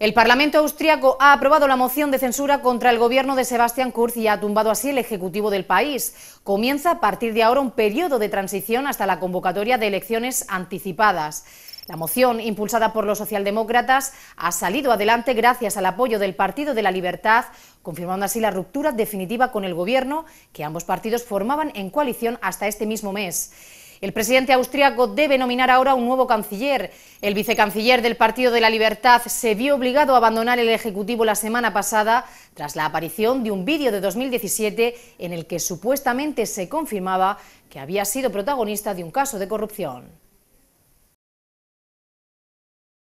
El Parlamento austriaco ha aprobado la moción de censura contra el gobierno de Sebastián Kurz y ha tumbado así el Ejecutivo del país. Comienza a partir de ahora un periodo de transición hasta la convocatoria de elecciones anticipadas. La moción, impulsada por los socialdemócratas, ha salido adelante gracias al apoyo del Partido de la Libertad, confirmando así la ruptura definitiva con el gobierno que ambos partidos formaban en coalición hasta este mismo mes. El presidente austriaco debe nominar ahora un nuevo canciller. El vicecanciller del Partido de la Libertad se vio obligado a abandonar el Ejecutivo la semana pasada tras la aparición de un vídeo de 2017 en el que supuestamente se confirmaba que había sido protagonista de un caso de corrupción.